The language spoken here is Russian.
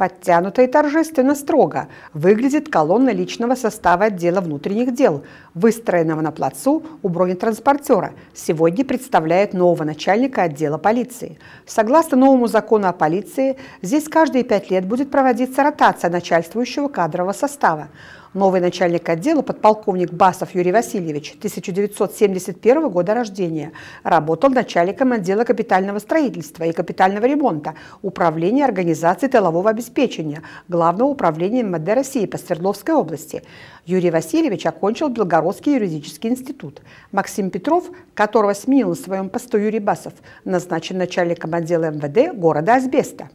Подтянуто и торжественно строго выглядит колонна личного состава отдела внутренних дел, выстроенного на плацу у бронетранспортера. Сегодня представляет нового начальника отдела полиции. Согласно новому закону о полиции, здесь каждые пять лет будет проводиться ротация начальствующего кадрового состава. Новый начальник отдела, подполковник Басов Юрий Васильевич, 1971 года рождения, работал начальником отдела капитального строительства и капитального ремонта Управления организации тылового обеспечения Главного управления МВД России по Свердловской области. Юрий Васильевич окончил Белгородский юридический институт. Максим Петров, которого сменил на своем посту Юрий Басов, назначен начальником отдела МВД города Азбеста.